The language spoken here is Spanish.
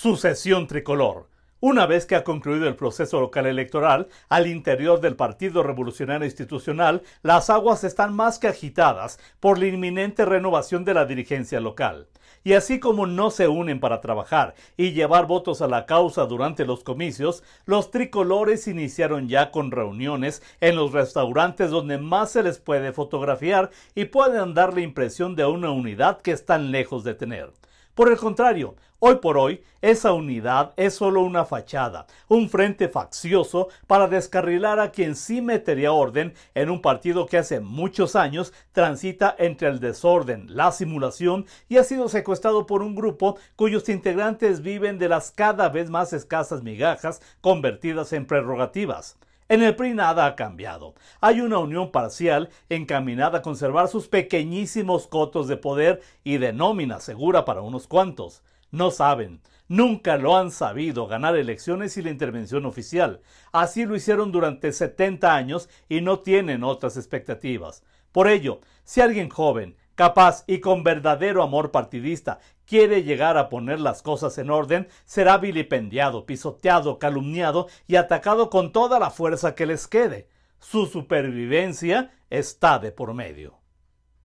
sucesión tricolor. Una vez que ha concluido el proceso local electoral, al interior del Partido Revolucionario Institucional, las aguas están más que agitadas por la inminente renovación de la dirigencia local. Y así como no se unen para trabajar y llevar votos a la causa durante los comicios, los tricolores iniciaron ya con reuniones en los restaurantes donde más se les puede fotografiar y pueden dar la impresión de una unidad que están lejos de tener. Por el contrario, hoy por hoy, esa unidad es solo una fachada, un frente faccioso para descarrilar a quien sí metería orden en un partido que hace muchos años transita entre el desorden, la simulación y ha sido secuestrado por un grupo cuyos integrantes viven de las cada vez más escasas migajas convertidas en prerrogativas. En el PRI nada ha cambiado. Hay una unión parcial encaminada a conservar sus pequeñísimos cotos de poder y de nómina segura para unos cuantos. No saben, nunca lo han sabido ganar elecciones y la intervención oficial. Así lo hicieron durante 70 años y no tienen otras expectativas. Por ello, si alguien joven capaz y con verdadero amor partidista quiere llegar a poner las cosas en orden, será vilipendiado, pisoteado, calumniado y atacado con toda la fuerza que les quede. Su supervivencia está de por medio.